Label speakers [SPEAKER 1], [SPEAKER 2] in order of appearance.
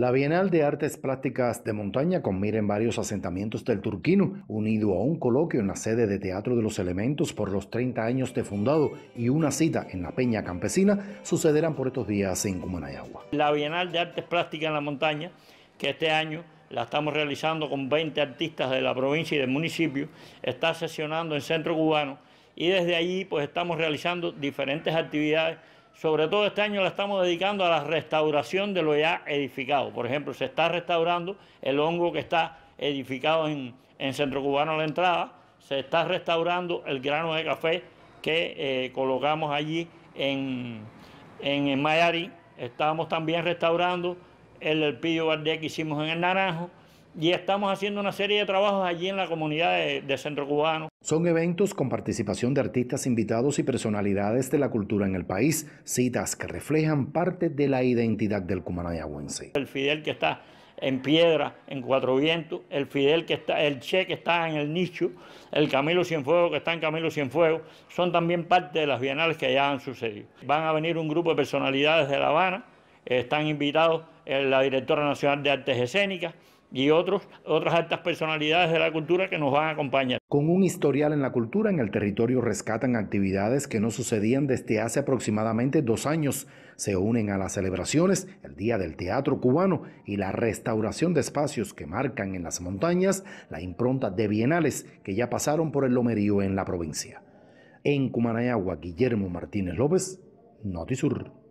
[SPEAKER 1] La Bienal de Artes Plásticas de Montaña mira en varios asentamientos del Turquino, unido a un coloquio en la sede de Teatro de los Elementos por los 30 años de fundado y una cita en la Peña Campesina, sucederán por estos días en Cumanayagua.
[SPEAKER 2] La Bienal de Artes Plásticas en la Montaña, que este año la estamos realizando con 20 artistas de la provincia y del municipio, está sesionando en Centro Cubano y desde allí pues estamos realizando diferentes actividades sobre todo este año la estamos dedicando a la restauración de lo ya edificado. Por ejemplo, se está restaurando el hongo que está edificado en, en Centro Cubano a la entrada, se está restaurando el grano de café que eh, colocamos allí en, en, Mayari, estamos también restaurando el pillo verde que hicimos en el Naranjo, y estamos haciendo una serie de trabajos allí en la comunidad de, Centro Cubano.
[SPEAKER 1] Son eventos con participación de artistas invitados y personalidades de la cultura en el país, citas que reflejan parte de la identidad del cumanayagüense.
[SPEAKER 2] El Fidel que está en Piedra, en Cuatro Vientos, el Fidel que está, el Che que está en el Nicho, el Camilo Cienfuegos que está en Camilo Cienfuegos, son también parte de las bienales que ya han sucedido. Van a venir un grupo de personalidades de La Habana, están invitados eh, la directora nacional de artes escénicas, y otras altas personalidades de la cultura que nos van a acompañar.
[SPEAKER 1] Con un historial en la cultura, en el territorio rescatan actividades que no sucedían desde hace aproximadamente dos años. Se unen a las celebraciones, el Día del Teatro Cubano y la restauración de espacios que marcan en las montañas la impronta de bienales que ya pasaron por el lomerío en la provincia. En Cumanayagua, Guillermo Martínez López, Notisur.